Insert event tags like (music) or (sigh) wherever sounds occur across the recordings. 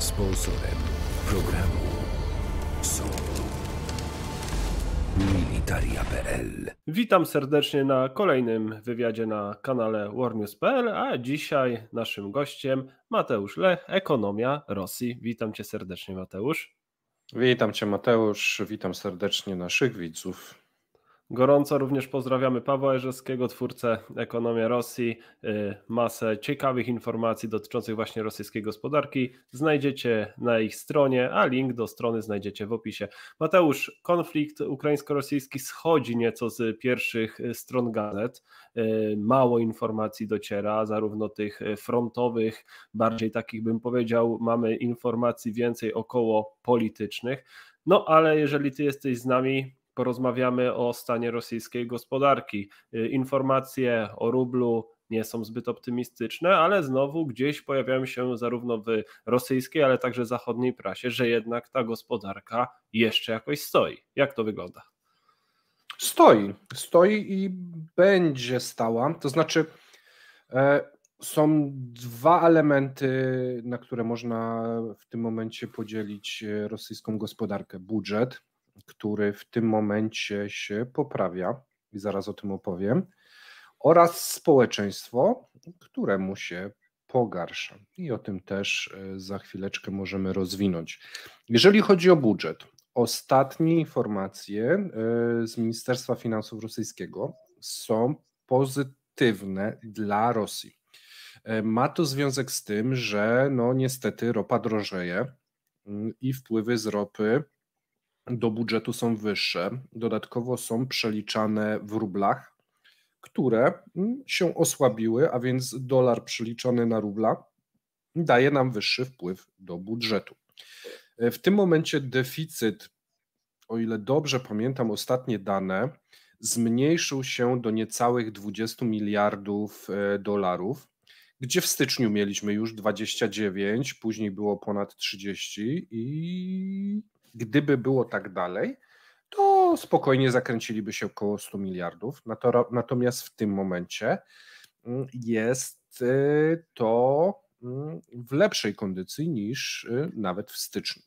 Sponsorem programu są militaria.pl. Witam serdecznie na kolejnym wywiadzie na kanale warnews.pl, a dzisiaj naszym gościem Mateusz Lech, ekonomia Rosji. Witam cię serdecznie Mateusz. Witam cię Mateusz, witam serdecznie naszych widzów. Gorąco również pozdrawiamy Pawła Erzewskiego, twórcę Ekonomia Rosji. Y, masę ciekawych informacji dotyczących właśnie rosyjskiej gospodarki znajdziecie na ich stronie, a link do strony znajdziecie w opisie. Mateusz, konflikt ukraińsko-rosyjski schodzi nieco z pierwszych y, stron gazet. Y, mało informacji dociera, zarówno tych frontowych, bardziej takich bym powiedział, mamy informacji więcej około politycznych. No ale jeżeli ty jesteś z nami, porozmawiamy o stanie rosyjskiej gospodarki. Y, informacje o rublu nie są zbyt optymistyczne, ale znowu gdzieś pojawiają się zarówno w rosyjskiej, ale także zachodniej prasie, że jednak ta gospodarka jeszcze jakoś stoi. Jak to wygląda? Stoi, stoi i będzie stała. To znaczy, e, są dwa elementy, na które można w tym momencie podzielić e, rosyjską gospodarkę: budżet który w tym momencie się poprawia i zaraz o tym opowiem, oraz społeczeństwo, któremu się pogarsza. I o tym też e, za chwileczkę możemy rozwinąć. Jeżeli chodzi o budżet, ostatnie informacje e, z Ministerstwa Finansów Rosyjskiego są pozytywne dla Rosji. E, ma to związek z tym, że no niestety ropa drożeje mm, i wpływy z ropy do budżetu są wyższe. Dodatkowo są przeliczane w rublach, które mm, się osłabiły, a więc dolar przeliczony na rubla daje nam wyższy wpływ do budżetu. W tym momencie deficyt, o ile dobrze pamiętam ostatnie dane, zmniejszył się do niecałych 20 miliardów e, dolarów, gdzie w styczniu mieliśmy już 29, później było ponad 30 i gdyby było tak dalej, to spokojnie zakręciliby się około 100 miliardów. Natomiast w tym momencie mm, jest y, to mm, w lepszej kondycji niż y, nawet w styczniu.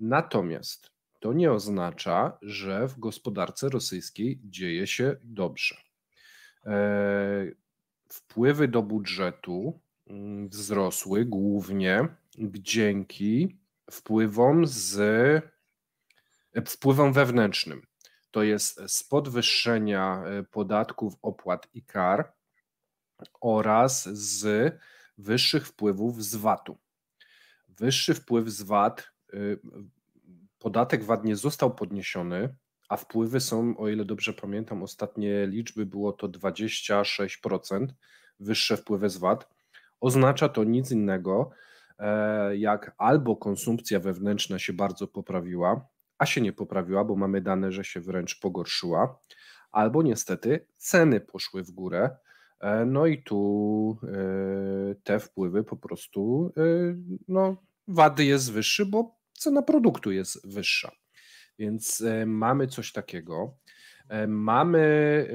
Natomiast to nie oznacza, że w gospodarce rosyjskiej dzieje się dobrze. E, wpływy do budżetu mm, wzrosły głównie dzięki wpływom z e, wpływom wewnętrznym. To jest z podwyższenia e, podatków, opłat i kar oraz z wyższych wpływów z VAT-u. Wyższy wpływ z VAT, e, podatek VAT nie został podniesiony, a wpływy są, o ile dobrze pamiętam, ostatnie liczby było to 26% wyższe wpływy z VAT. Oznacza to nic innego, E, jak albo konsumpcja wewnętrzna się bardzo poprawiła, a się nie poprawiła, bo mamy dane, że się wręcz pogorszyła, albo niestety ceny poszły w górę. E, no i tu e, te wpływy po prostu, no, wady jest wyższy, bo cena produktu jest wyższa. Więc mamy coś takiego. Mamy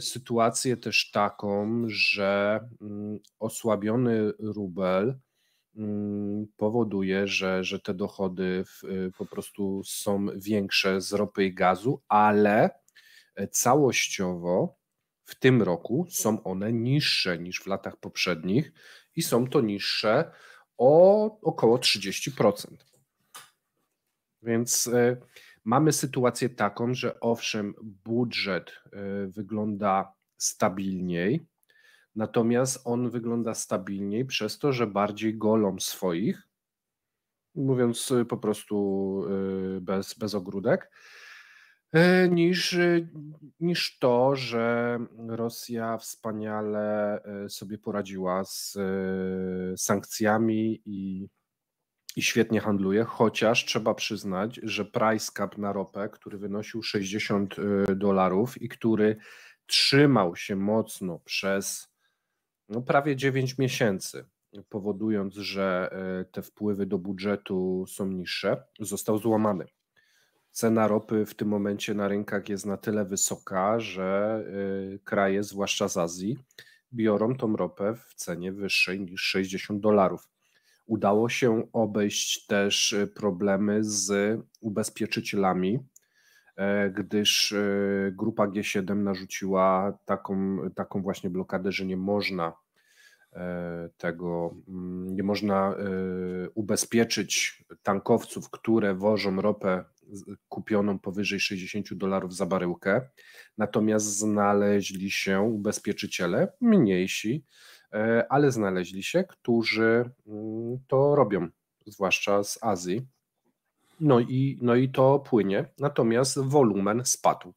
sytuację też taką, że mm, osłabiony rubel Mm, powoduje, że, że te dochody w, y, po prostu są większe z ropy i gazu, ale e, całościowo w tym roku są one niższe niż w latach poprzednich i są to niższe o około 30%. Więc e, mamy sytuację taką, że owszem, budżet e, wygląda stabilniej, Natomiast on wygląda stabilniej przez to, że bardziej golą swoich, mówiąc y, po prostu y, bez, bez ogródek, y, niż, niż to, że Rosja wspaniale sobie poradziła z sankcjami i, i świetnie handluje, chociaż trzeba przyznać, że price cap na ropę, który wynosił 60 dolarów i który trzymał się mocno przez no, prawie 9 miesięcy, powodując, że e, te wpływy do budżetu są niższe, został złamany. Cena ropy w tym momencie na rynkach jest na tyle wysoka, że e, kraje, zwłaszcza z Azji, biorą tą ropę w cenie wyższej niż 60 dolarów. Udało się obejść też e, problemy z ubezpieczycielami E, gdyż e, grupa G7 narzuciła taką, taką właśnie blokadę, że nie można e, tego, mm, nie można ubezpieczyć tankowców, które wożą ropę kupioną powyżej 60 dolarów za baryłkę. Natomiast znaleźli się ubezpieczyciele mniejsi, ale znaleźli się, którzy mm, to robią, zwłaszcza z Azji. No i, no i to płynie, natomiast wolumen spadł.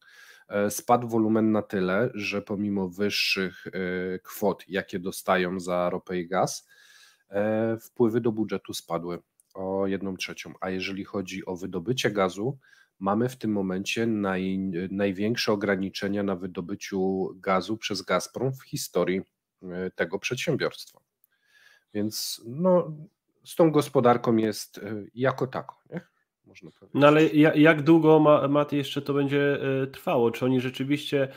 E, spadł wolumen na tyle, że pomimo wyższych e, kwot, jakie dostają za ropę i gaz, e, wpływy do budżetu spadły o jedną trzecią. A jeżeli chodzi o wydobycie gazu, mamy w tym momencie naj, największe ograniczenia na wydobyciu gazu przez Gazprom w historii tego przedsiębiorstwa. Więc no, z tą gospodarką jest jako tako. Nie? można powiedzieć. No ale jak długo, Maty, jeszcze to będzie e, trwało? Czy oni rzeczywiście...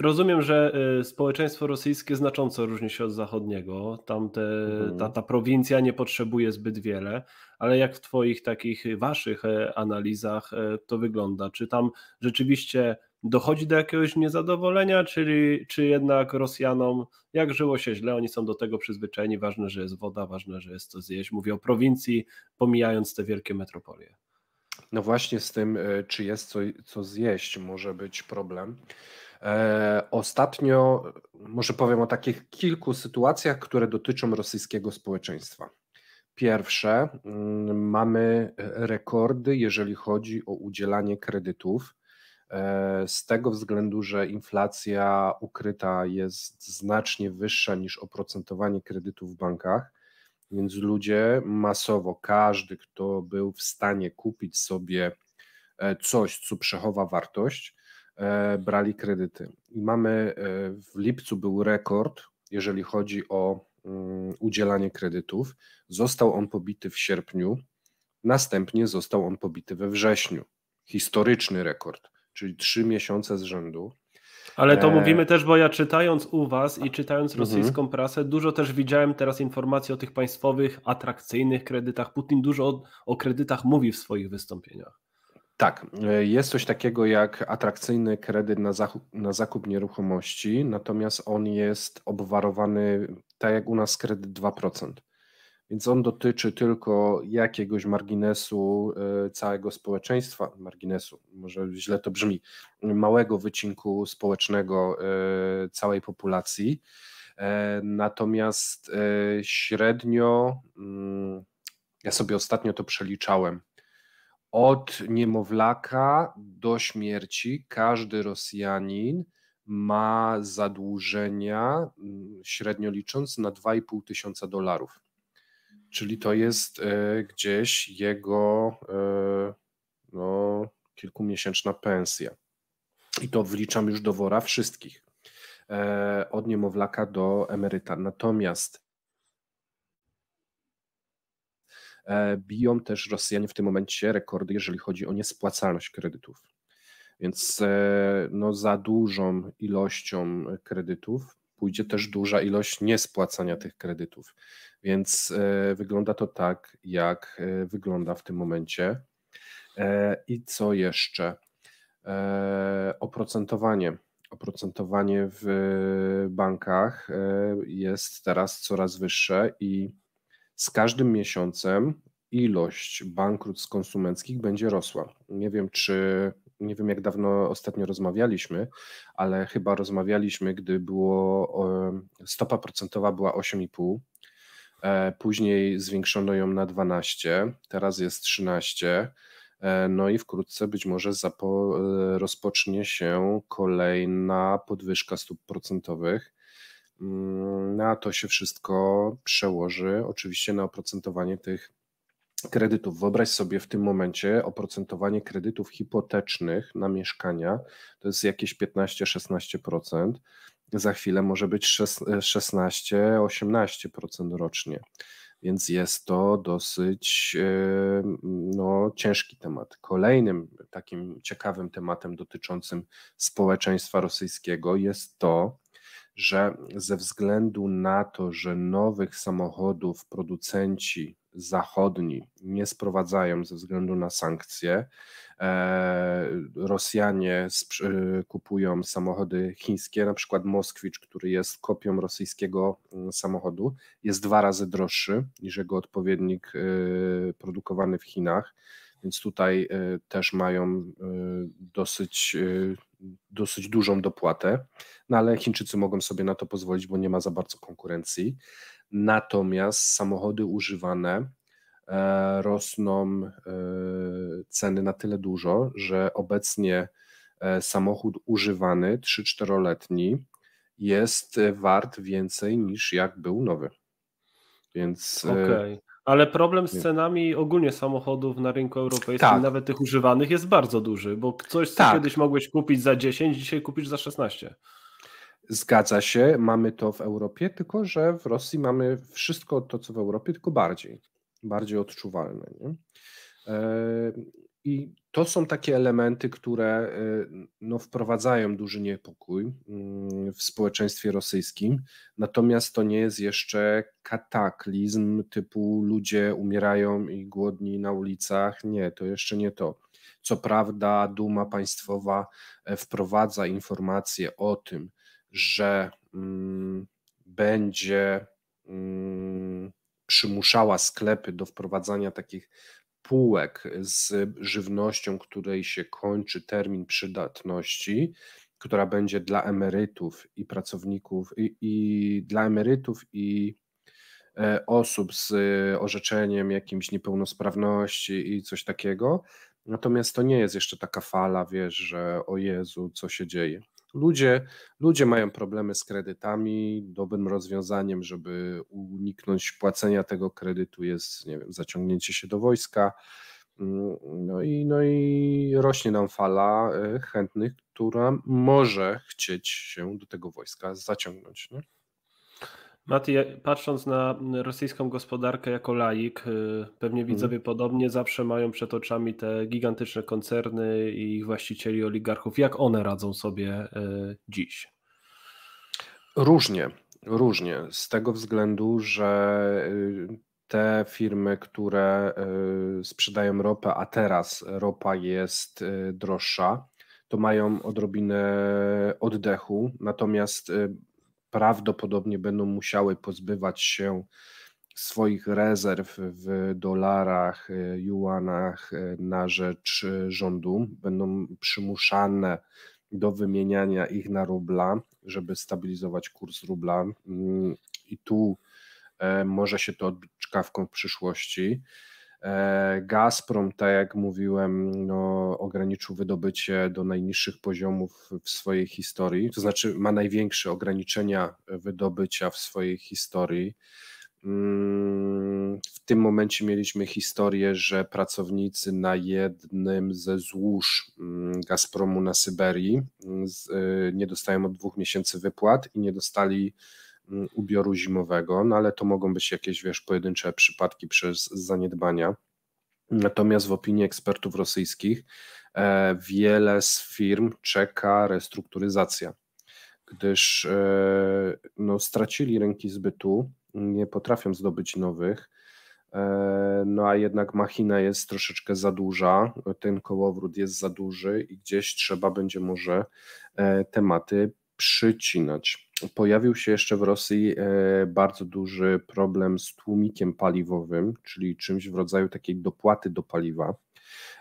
Rozumiem, że e, społeczeństwo rosyjskie znacząco różni się od zachodniego. Tam te, mhm. ta, ta prowincja nie potrzebuje zbyt wiele, ale jak w Twoich takich waszych e, analizach to wygląda? Czy tam rzeczywiście dochodzi do jakiegoś niezadowolenia, czyli czy jednak Rosjanom, jak żyło się źle, oni są do tego przyzwyczajeni, ważne, że jest woda, ważne, że jest co zjeść. Mówię o prowincji, pomijając te wielkie metropolie. No właśnie z tym, e, czy jest co, co zjeść, może być problem. E, ostatnio może powiem o takich kilku sytuacjach, które dotyczą rosyjskiego społeczeństwa. Pierwsze, mm, mamy rekordy, jeżeli chodzi o udzielanie kredytów E, z tego względu, że inflacja ukryta jest znacznie wyższa niż oprocentowanie kredytów w bankach, więc ludzie masowo, każdy, kto był w stanie kupić sobie e, coś, co przechowa wartość, e, brali kredyty. I mamy w lipcu był rekord, jeżeli chodzi o mm, udzielanie kredytów. Został on pobity w sierpniu, następnie został on pobity we wrześniu. Historyczny rekord czyli trzy miesiące z rzędu. Ale to e, mówimy też, bo ja czytając u Was i czytając mhm. rosyjską prasę, dużo też widziałem teraz informacji o tych państwowych, atrakcyjnych kredytach. Putin dużo o, o kredytach mówi w swoich wystąpieniach. Tak, e, jest coś takiego jak atrakcyjny kredyt na, zakup, na zakup nieruchomości, natomiast on jest obwarowany tak jak u nas kredyt 2%. Więc on dotyczy tylko jakiegoś marginesu e, całego społeczeństwa, marginesu, może źle to brzmi, małego wycinku społecznego e, całej populacji. E, natomiast średnio, mm, ja sobie ostatnio to przeliczałem, od niemowlaka do śmierci każdy Rosjanin ma zadłużenia, mm, średnio licząc, na 2,5 tysiąca dolarów. Czyli to jest e, gdzieś jego e, no, kilkumiesięczna pensja. I to wliczam już do wora wszystkich, e, od niemowlaka do emeryta. Natomiast biją też Rosjanie w tym momencie rekordy, jeżeli chodzi o niespłacalność kredytów. Więc no, za dużą ilością kredytów pójdzie też duża ilość niespłacania tych kredytów. Więc e, wygląda to tak, jak e, wygląda w tym momencie. E, I co jeszcze? Oprocentowanie. Oprocentowanie w bankach jest teraz coraz wyższe i z każdym miesiącem ilość bankructw konsumenckich będzie rosła. Nie wiem, czy nie wiem jak dawno ostatnio rozmawialiśmy, ale chyba rozmawialiśmy, gdy było stopa procentowa była 8,5. E, później zwiększono ją na 12, teraz jest 13. E, no i wkrótce być może zapo- e, rozpocznie się kolejna podwyżka stóp procentowych. Mm, na a to się wszystko przełoży oczywiście na oprocentowanie tych kredytów. Wyobraź sobie w tym momencie oprocentowanie kredytów hipotecznych na mieszkania to jest jakieś 15-16%. Za chwilę może być 16-18% rocznie. Więc jest to dosyć e, no, ciężki temat. Kolejnym takim ciekawym tematem dotyczącym społeczeństwa rosyjskiego jest to, że ze względu na to, że nowych samochodów producenci zachodni nie sprowadzają ze względu na sankcje. E, Rosjanie e, kupują samochody chińskie, na przykład Moskwicz, który jest kopią rosyjskiego mm, samochodu, jest dwa razy droższy niż jego odpowiednik e, produkowany w Chinach, więc tutaj też mają dosyć dosyć dużą dopłatę, no ale Chińczycy mogą sobie na to pozwolić, bo nie ma za bardzo konkurencji. Natomiast samochody używane e, rosną e, ceny na tyle dużo, że obecnie e, samochód używany 3-4-letni jest wart więcej niż jak był nowy. Więc okay. Ale problem z cenami ogólnie samochodów na rynku europejskim, tak. nawet tych używanych, jest bardzo duży, bo coś, co tak. kiedyś mogłeś kupić za 10, dzisiaj kupisz za 16. Zgadza się, mamy to w Europie, tylko że w Rosji mamy wszystko to, co w Europie, tylko bardziej, bardziej odczuwalne. Nie? E, i to są takie elementy, które y, no, wprowadzają duży niepokój mm, w społeczeństwie rosyjskim. Natomiast to nie jest jeszcze kataklizm typu ludzie umierają i głodni na ulicach. Nie, to jeszcze nie to. Co prawda, Duma Państwowa e, wprowadza informacje o tym, że mm, będzie. Mm, przymuszała sklepy do wprowadzania takich półek z żywnością, której się kończy termin przydatności, która będzie dla emerytów i pracowników, i, i dla emerytów i e, osób z e, orzeczeniem jakimś niepełnosprawności i coś takiego. Natomiast to nie jest jeszcze taka fala, wiesz, że o Jezu, co się dzieje. Ludzie, ludzie mają problemy z kredytami. Dobrym rozwiązaniem, żeby uniknąć płacenia tego kredytu, jest nie wiem, zaciągnięcie się do wojska. Mm, no i, no i rośnie nam fala e, chętnych, która może chcieć się do tego wojska zaciągnąć. Nie? Mati, patrząc na rosyjską gospodarkę jako laik, y, pewnie mhm. widzowie hmm. podobnie zawsze mają przed oczami te gigantyczne koncerny i ich właścicieli, oligarchów. Jak one radzą sobie y, dziś? Różnie, różnie. Z tego względu, że y, te firmy, które sprzedają ropę, a teraz ropa jest droższa, to mają odrobinę oddechu, natomiast prawdopodobnie będą musiały pozbywać się swoich rezerw w dolarach, e, juanach e, na rzecz e, rządu. Będą przymuszane do wymieniania ich na rubla, żeby stabilizować kurs rubla. Mm, I tu może się to odbić czkawką w przyszłości. E, Gazprom, tak jak mówiłem, no, ograniczył wydobycie do najniższych poziomów w swojej historii, to znaczy ma największe ograniczenia wydobycia w swojej historii. Mm, w tym momencie mieliśmy historię, że pracownicy na jednym ze złóż mm, Gazpromu na Syberii y, nie dostają od dwóch miesięcy wypłat i nie dostali Mm, ubioru zimowego, no ale to mogą być jakieś, wiesz, pojedyncze przypadki przez zaniedbania. Natomiast w opinii ekspertów rosyjskich e, wiele z firm czeka restrukturyzacja, gdyż e, no, stracili rynki zbytu, nie potrafią zdobyć nowych. E, no a jednak machina jest troszeczkę za duża, ten kołowrót jest za duży i gdzieś trzeba będzie może tematy przycinać pojawił się jeszcze w Rosji e, bardzo duży problem z tłumikiem paliwowym, czyli czymś w rodzaju takiej dopłaty do paliwa,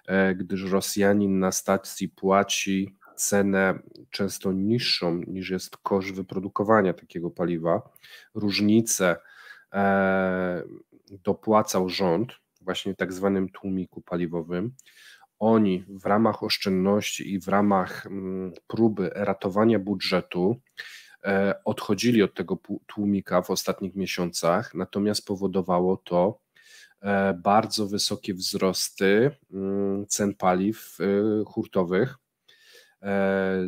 e, gdyż Rosjanin na stacji płaci cenę często niższą niż jest koszt wyprodukowania takiego paliwa. Różnice e, dopłacał rząd właśnie tak zwanym tłumiku paliwowym. Oni w ramach oszczędności i w ramach mm, próby ratowania budżetu E, odchodzili od tego tłumika w ostatnich miesiącach, natomiast powodowało to e, bardzo wysokie wzrosty mm, cen paliw e, hurtowych.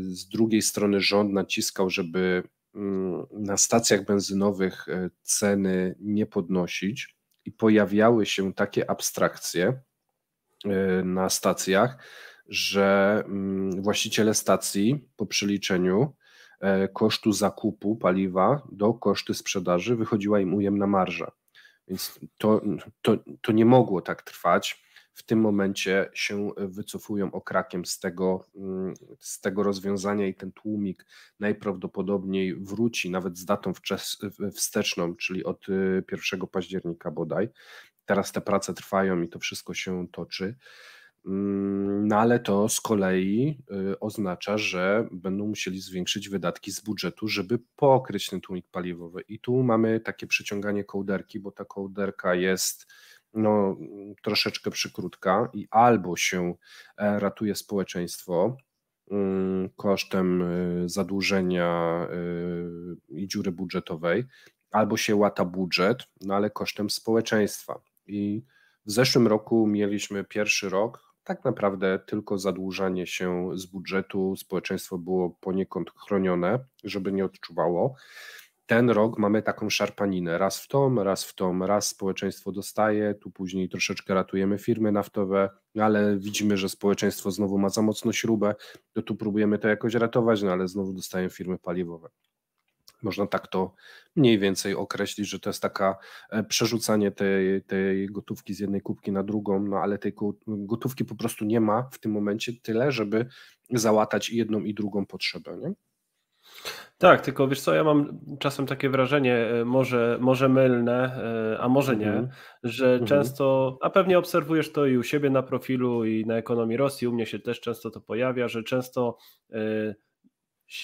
Z drugiej strony rząd naciskał, żeby mm, na stacjach benzynowych ceny nie podnosić i pojawiały się takie abstrakcje na stacjach, że mm, właściciele stacji po przeliczeniu E, kosztu zakupu paliwa do koszty sprzedaży wychodziła im ujemna marża. Więc to, to, to nie mogło tak trwać. W tym momencie się wycofują okrakiem z tego, mm, z tego rozwiązania i ten tłumik najprawdopodobniej wróci nawet z datą wczes, wsteczną, czyli od 1 y, października bodaj. Teraz te prace trwają i to wszystko się toczy. Mm, no ale to z kolei y, oznacza, że będą musieli zwiększyć wydatki z budżetu, żeby pokryć ten tłumik paliwowy. I tu mamy takie przyciąganie kołderki, bo ta kołderka jest no, troszeczkę przykrótka i albo się e, ratuje społeczeństwo mm, kosztem y, zadłużenia y, i dziury budżetowej, albo się łata budżet, no ale kosztem społeczeństwa. I w zeszłym roku mieliśmy pierwszy rok, tak naprawdę tylko zadłużanie się z budżetu społeczeństwo było poniekąd chronione, żeby nie odczuwało. Ten rok mamy taką szarpaninę, raz w tom, raz w tom, raz społeczeństwo dostaje, tu później troszeczkę ratujemy firmy naftowe, ale widzimy, że społeczeństwo znowu ma za mocno śrubę, to tu próbujemy to jakoś ratować, no ale znowu dostają firmy paliwowe. Można tak to mniej więcej określić, że to jest taka e, przerzucanie tej, tej gotówki z jednej kubki na drugą, no ale tej gotówki po prostu nie ma w tym momencie tyle, żeby załatać jedną i drugą potrzebę. Nie? Tak, tylko wiesz co, ja mam czasem takie wrażenie, e, może, może mylne, e, a może nie, mhm. że mhm. często, a pewnie obserwujesz to i u siebie na profilu i na ekonomii Rosji, u mnie się też często to pojawia, że często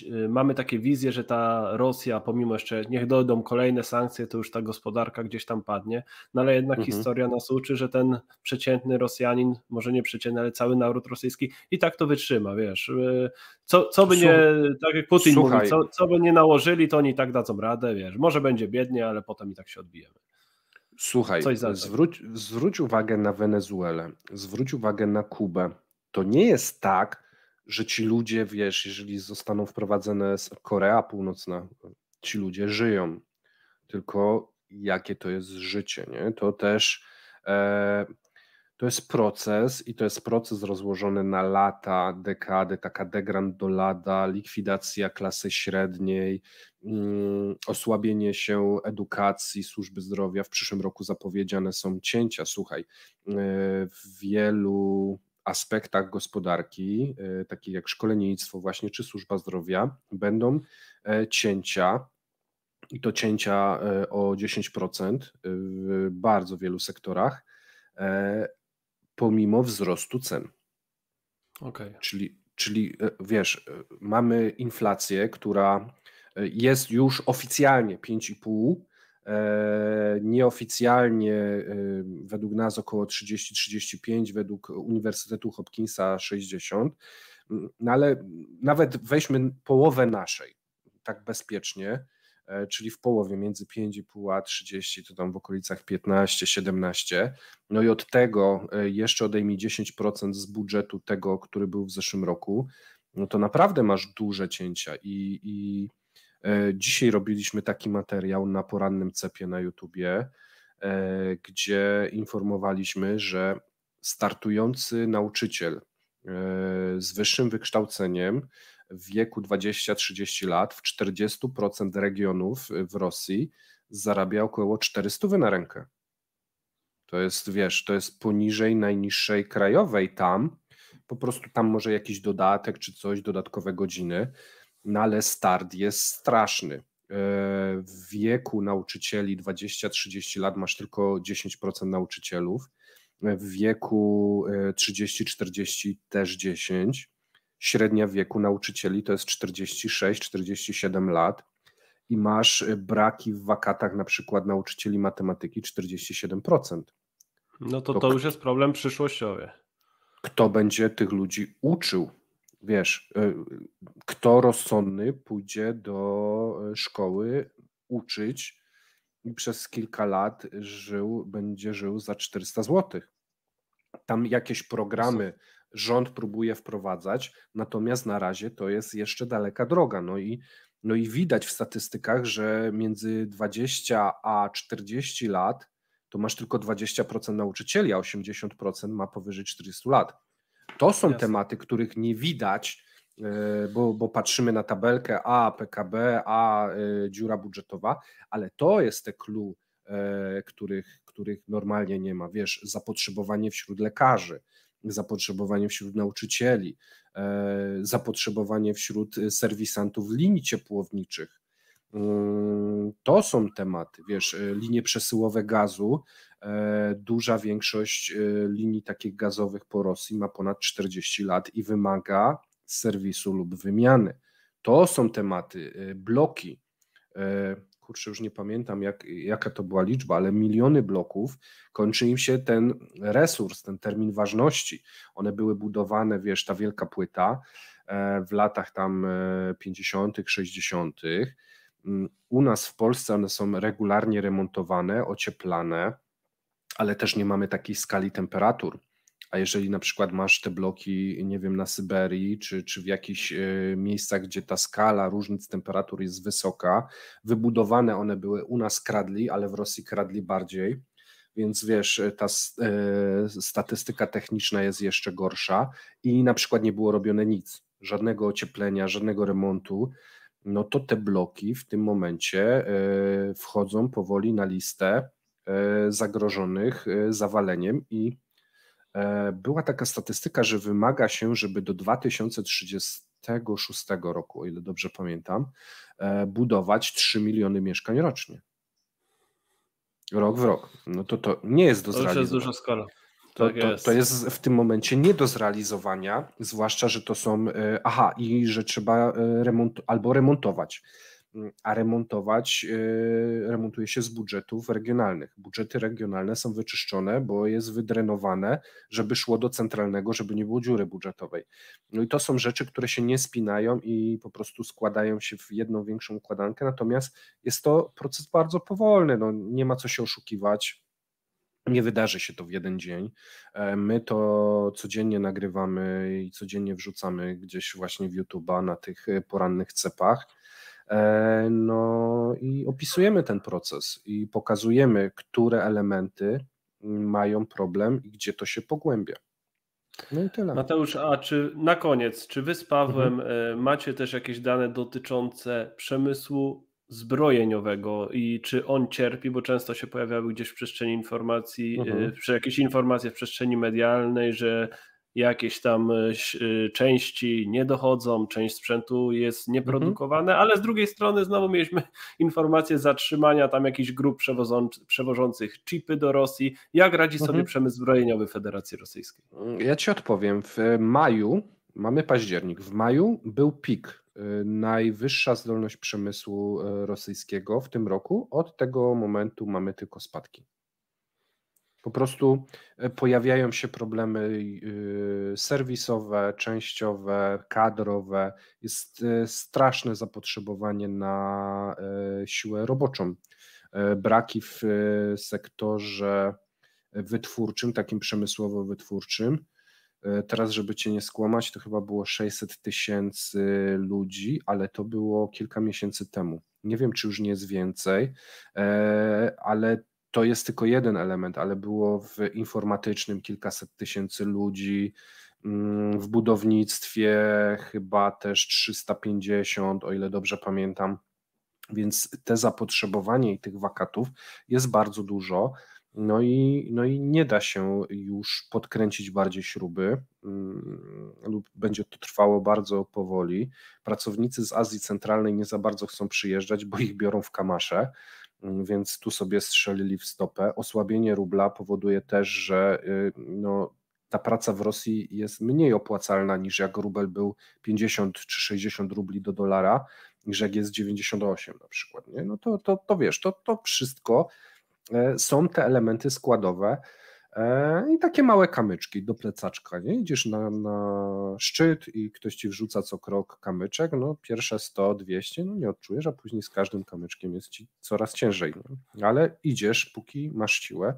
Y, mamy takie wizje, że ta Rosja, pomimo jeszcze niech dojdą kolejne sankcje, to już ta gospodarka gdzieś tam padnie, no ale jednak mhm. historia nas uczy, że ten przeciętny Rosjanin, może nie przeciętny, ale cały naród rosyjski i tak to wytrzyma, wiesz. Y, co, co by nie, tak jak Putin Słuchaj. mówi, co, co by nie nałożyli, to oni i tak dadzą radę, wiesz. Może będzie biednie, ale potem i tak się odbijemy. Słuchaj, zwróć, zwróć uwagę na Wenezuelę, zwróć uwagę na Kubę. To nie jest tak, że ci ludzie, wiesz, jeżeli zostaną wprowadzone z Korea Północna, ci ludzie żyją. Tylko jakie to jest życie, nie? To też e, to jest proces i to jest proces rozłożony na lata, dekady, taka degrandolada, likwidacja klasy średniej, mm, osłabienie się edukacji, służby zdrowia. W przyszłym roku zapowiedziane są cięcia, słuchaj, e, w wielu aspektach gospodarki, e, takich jak szkoleniectwo właśnie czy służba zdrowia, będą e, cięcia i to cięcia e, o 10% w bardzo wielu sektorach, pomimo wzrostu cen. Okay. Czyli, czyli wiesz, mamy inflację, która jest już oficjalnie 5,5, E, nieoficjalnie e, według nas około 30-35, według Uniwersytetu Hopkinsa 60. No ale nawet weźmy połowę naszej, tak bezpiecznie, e, czyli w połowie między 5,5 a 30, to tam w okolicach 15-17. No i od tego jeszcze odejmij 10% z budżetu tego, który był w zeszłym roku. No to naprawdę masz duże cięcia i, i E, dzisiaj robiliśmy taki materiał na porannym cepie na YouTubie, e, gdzie informowaliśmy, że startujący nauczyciel e, z wyższym wykształceniem w wieku 20-30 lat w 40% regionów w Rosji zarabia około 400 na rękę. To jest, wiesz, to jest poniżej najniższej krajowej tam. Po prostu tam może jakiś dodatek czy coś, dodatkowe godziny, na no, ale start jest straszny. E, w wieku nauczycieli 20-30 lat masz tylko 10% nauczycielów, w wieku 30-40 e, też 10. Średnia wieku nauczycieli to jest 46-47 lat i masz e, braki w wakatach na przykład nauczycieli matematyki 47%. No to to, to już jest problem przyszłościowy. Kto będzie tych ludzi uczył? wiesz, e, kto rozsądny pójdzie do e, szkoły uczyć i przez kilka lat żył, będzie żył za 400 zł. Tam jakieś programy rząd próbuje wprowadzać, natomiast na razie to jest jeszcze daleka droga. No i, no i widać w statystykach, że między 20 a 40 lat to masz tylko 20% nauczycieli, a 80% ma powyżej 40 lat to są Jasne. tematy, których nie widać, e, bo, bo patrzymy na tabelkę A, PKB, A, e, dziura budżetowa, ale to jest te clue, e, których, których normalnie nie ma. Wiesz, zapotrzebowanie wśród lekarzy, zapotrzebowanie wśród nauczycieli, zapotrzebowanie wśród serwisantów linii ciepłowniczych, Yy, to są tematy, wiesz, y, linie przesyłowe gazu. E, duża większość y, linii takich gazowych po Rosji ma ponad 40 lat i wymaga serwisu lub wymiany. To są tematy, y, bloki. E, kurczę, już nie pamiętam, jak, jaka to była liczba, ale miliony bloków kończy im się ten resurs, ten termin ważności. One były budowane, wiesz, ta wielka płyta e, w latach tam 50., 60 Mm, u nas w Polsce one są regularnie remontowane, ocieplane, ale też nie mamy takiej skali temperatur. A jeżeli na przykład masz te bloki, nie wiem, na Syberii, czy, czy w jakichś e, miejscach, gdzie ta skala różnic temperatur jest wysoka, wybudowane one były u nas kradli, ale w Rosji kradli bardziej. Więc wiesz, e, ta e, statystyka techniczna jest jeszcze gorsza i na przykład nie było robione nic, żadnego ocieplenia, żadnego remontu no to te bloki w tym momencie e, wchodzą powoli na listę e, zagrożonych e, zawaleniem i była taka statystyka, że wymaga się, żeby do 2036 roku, o ile dobrze pamiętam, budować 3 miliony mieszkań rocznie. Rok w rok. No to to nie jest do zrealizowania. To jest dużo skala. Tak to, to, to, jest w tym momencie nie do zrealizowania, zwłaszcza, że to są, e, aha, i że trzeba e, remont, albo remontować, mm, a remontować e, remontuje się z budżetów regionalnych. Budżety regionalne są wyczyszczone, bo jest wydrenowane, żeby szło do centralnego, żeby nie było dziury budżetowej. No i to są rzeczy, które się nie spinają i po prostu składają się w jedną większą układankę, natomiast jest to proces bardzo powolny, no, nie ma co się oszukiwać nie wydarzy się to w jeden dzień. E, my to codziennie nagrywamy i codziennie wrzucamy gdzieś właśnie w YouTube'a na tych e, porannych cepach. E, no i opisujemy ten proces i pokazujemy, które elementy mają problem i gdzie to się pogłębia. No i tyle. Mateusz, a czy na koniec, czy wy z Pawłem mhm. macie też jakieś dane dotyczące przemysłu zbrojeniowego i czy on cierpi, bo często się pojawiały gdzieś w przestrzeni informacji, e, mhm. przy jakieś informacje w przestrzeni medialnej, że jakieś tam e, e, części nie dochodzą, część sprzętu jest mhm. nieprodukowane, mhm. ale z drugiej strony znowu mieliśmy (laughs) informacje zatrzymania tam jakichś grup przewożących chipy do Rosji. Jak radzi mhm. sobie przemysł zbrojeniowy Federacji Rosyjskiej? Ja ci odpowiem. W maju mamy październik. W maju był pik, y, najwyższa zdolność przemysłu y, rosyjskiego w tym roku. Od tego momentu mamy tylko spadki. Po prostu y, pojawiają się problemy serwisowe, częściowe, kadrowe. Jest straszne zapotrzebowanie na siłę roboczą. Braki w sektorze wytwórczym, takim przemysłowo-wytwórczym E, teraz, żeby cię nie skłamać, to chyba było 600 tysięcy ludzi, ale to było kilka miesięcy temu. Nie wiem, czy już nie jest więcej, e, ale to jest tylko jeden element, ale było w informatycznym kilkaset tysięcy ludzi, mm, w budownictwie chyba też 350, o ile dobrze pamiętam. Więc te zapotrzebowanie i tych wakatów jest bardzo dużo. No i, no i nie da się już podkręcić bardziej śruby, mm, lub będzie to trwało bardzo powoli. Pracownicy z Azji Centralnej nie za bardzo chcą przyjeżdżać, bo ich biorą w kamasze, mm, więc tu sobie strzelili w stopę. Osłabienie rubla powoduje też, że y, no, ta praca w Rosji jest mniej opłacalna niż jak rubel był 50 czy 60 rubli do dolara, niż jak jest 98 na przykład. Nie? No to, to, to wiesz, to, to wszystko E, są te elementy składowe e, i takie małe kamyczki do plecaczka. Nie? Idziesz na, na szczyt i ktoś ci wrzuca co krok kamyczek, no pierwsze 100, 200, no nie odczujesz, a później z każdym kamyczkiem jest ci coraz ciężej. Nie? Ale idziesz, póki masz siłę.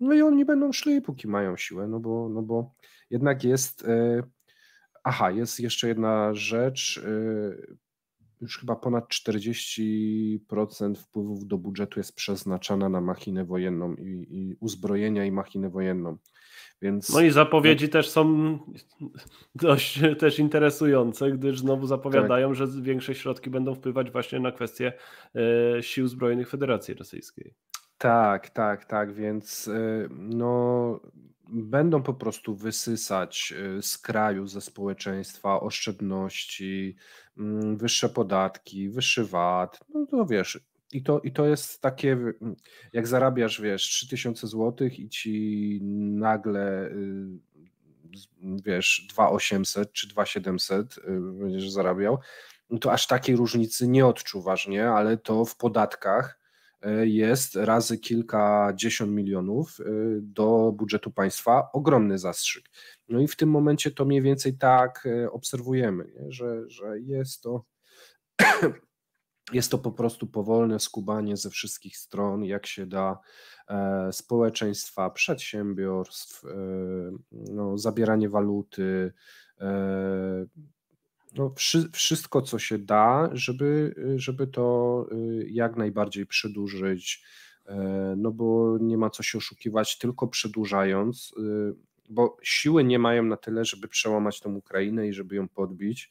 No i oni będą szli, póki mają siłę, no bo, no bo jednak jest. E, aha, jest jeszcze jedna rzecz już chyba ponad 40% wpływów do budżetu jest przeznaczana na machinę wojenną i, i uzbrojenia i machinę wojenną. Więc... No i zapowiedzi no- też są dość (laughs) też interesujące, gdyż znowu zapowiadają, tak. że większe środki będą wpływać właśnie na kwestie y, sił zbrojnych Federacji Rosyjskiej. Tak, tak, tak, więc y, no będą po prostu wysysać y, z kraju, ze społeczeństwa oszczędności, mm, wyższe podatki, wyższy VAT. No to wiesz, i to, i to jest takie, jak zarabiasz, wiesz, 3000 zł i ci nagle, y, wiesz, 2800 czy 2700 y, będziesz zarabiał, no to aż takiej różnicy nie odczuwasz, nie? Ale to w podatkach E, jest razy kilkadziesiąt milionów e, do budżetu państwa ogromny zastrzyk. No i w tym momencie to mniej więcej tak e, obserwujemy, nie? Że, że jest to. (clears throat) Jest to po prostu powolne skubanie ze wszystkich stron, jak się da, społeczeństwa, przedsiębiorstw, no, zabieranie waluty, no, wszy, wszystko, co się da, żeby, y, żeby to y, jak najbardziej przedłużyć, e, no bo nie ma co się oszukiwać, tylko przedłużając, y, bo siły nie mają na tyle, żeby przełamać tą Ukrainę i żeby ją podbić.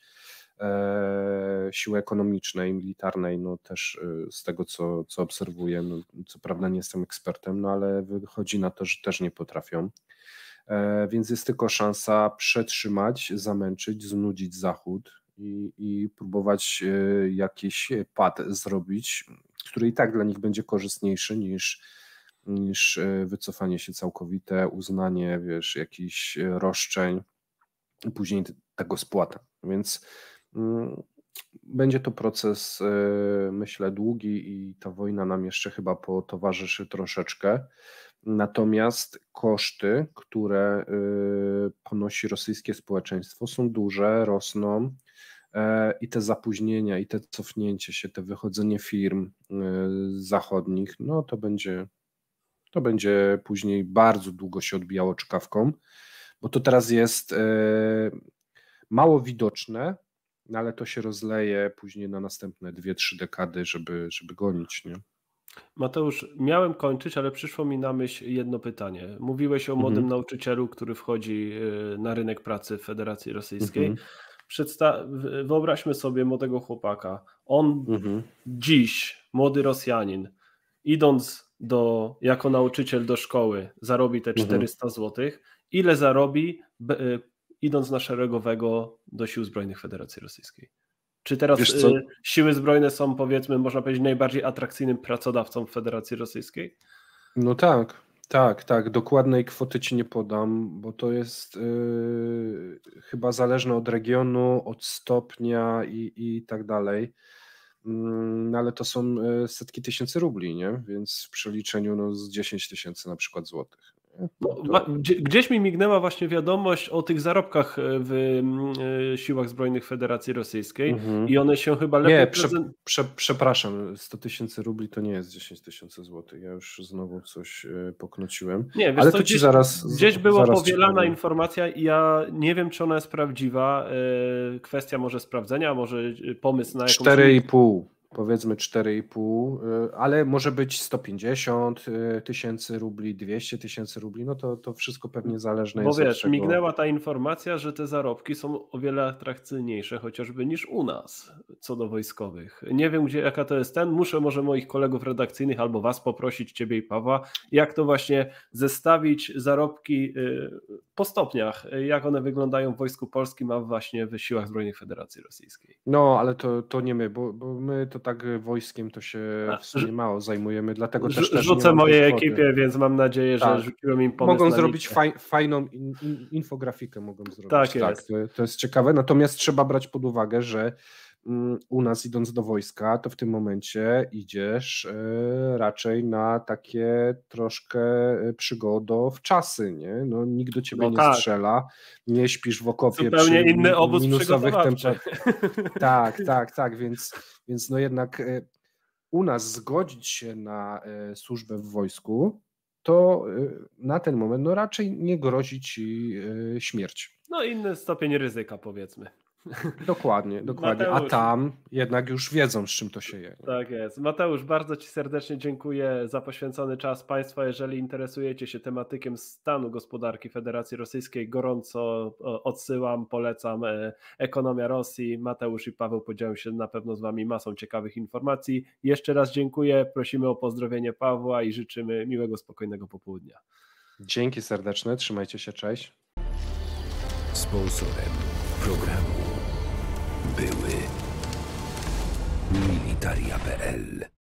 E, siły ekonomicznej, militarnej, no też z tego, co, co obserwuję, no, co prawda nie jestem ekspertem, no ale wychodzi na to, że też nie potrafią. E, więc jest tylko szansa przetrzymać, zamęczyć, znudzić Zachód i, i próbować e, jakiś pad zrobić, który i tak dla nich będzie korzystniejszy niż niż e, wycofanie się całkowite, uznanie, wiesz, jakichś roszczeń, później tego spłata. Więc mm, będzie to proces, myślę, długi i ta wojna nam jeszcze chyba potowarzyszy troszeczkę. Natomiast koszty, które y, ponosi rosyjskie społeczeństwo, są duże, rosną e, i te zapóźnienia, i te cofnięcie się, te wychodzenie firm y, zachodnich, no to będzie, to będzie później bardzo długo się odbijało czkawką, bo to teraz jest y, mało widoczne, no ale to się rozleje później na następne 2-3 dekady, żeby, żeby gonić, nie? Mateusz, miałem kończyć, ale przyszło mi na myśl jedno pytanie. Mówiłeś o młodym mhm. nauczycielu, który wchodzi y, na rynek pracy w Federacji Rosyjskiej. Mhm. Przedsta- wyobraźmy sobie młodego chłopaka. On mhm. dziś, młody Rosjanin, idąc do, jako nauczyciel do szkoły, zarobi te 400 mhm. zł. Ile zarobi, b- y, idąc na szeregowego do Sił Zbrojnych Federacji Rosyjskiej? Czy teraz y, siły zbrojne są, powiedzmy, można powiedzieć, najbardziej atrakcyjnym pracodawcą w Federacji Rosyjskiej? No tak, tak, tak. Dokładnej kwoty ci nie podam, bo to jest yy, chyba zależne od regionu, od stopnia i, i tak dalej. Mm, no ale to są y, setki tysięcy rubli, nie? Więc w przeliczeniu no, z 10 tysięcy na przykład złotych. No, gdzieś mi mignęła właśnie wiadomość o tych zarobkach e, w e, siłach zbrojnych Federacji Rosyjskiej mhm. i one się chyba lepiej... Nie, prze, prze, przepraszam, 100 tysięcy rubli to nie jest 10 tysięcy złotych. Ja już znowu coś e, poknociłem. Nie, wiesz Ale to ci zaraz... Gdzieś była powielana informacja i ja nie wiem, czy ona jest prawdziwa. Kwestia może sprawdzenia, może pomysł na jakąś... 4,5 powiedzmy 4,5, y, ale może być 150 y, tysięcy rubli, 200 tysięcy rubli, no to, to wszystko pewnie zależne Bo jest. Bo wiesz, czego... mignęła ta informacja, że te zarobki są o wiele atrakcyjniejsze chociażby niż u nas, co do wojskowych. Nie wiem, gdzie, jaka to jest ten, muszę może moich kolegów redakcyjnych albo was poprosić, ciebie i Pawła, jak to właśnie zestawić zarobki y, po stopniach, jak one wyglądają w Wojsku Polskim, a właśnie w Siłach Zbrojnych Federacji Rosyjskiej. No, ale to, to nie my, bo, bo my to tak wojskiem to się tak. w sumie mało zajmujemy, dlatego też... Rzucę mojej ekipie, więc mam nadzieję, że tak. rzuciłem im pomysł. Mogą zrobić faj, fajną in, in, infografikę, mogą zrobić. Tak, tak jest. To, to jest ciekawe, natomiast trzeba brać pod uwagę, że Mm, u nas idąc do wojska, to w tym momencie idziesz e, raczej na takie troszkę e, w czasy, nie? No, nikt do ciebie no nie tak. strzela, nie śpisz w okopie Zupełnie przy inny obóz minusowych temperaturach. (laughs) Tak, tak, tak, więc, więc no jednak e, u nas zgodzić się na służbę w wojsku, to na ten moment no raczej nie grozi ci śmierć. No inny stopień ryzyka powiedzmy. Dokładnie, (laughs) dokładnie. Mateusz. A tam jednak już wiedzą, z czym to się je. Tak jest. Mateusz, bardzo Ci serdecznie dziękuję za poświęcony czas Państwa. Jeżeli interesujecie się tematykiem stanu gospodarki Federacji Rosyjskiej, gorąco odsyłam, polecam e, Ekonomia Rosji. Mateusz i Paweł podzielą się na pewno z Wami masą ciekawych informacji. Jeszcze raz dziękuję, prosimy o pozdrowienie Pawła i życzymy miłego, spokojnego popołudnia. Dzięki serdeczne, trzymajcie się, cześć. Sponsorem programu były. Militaria.pl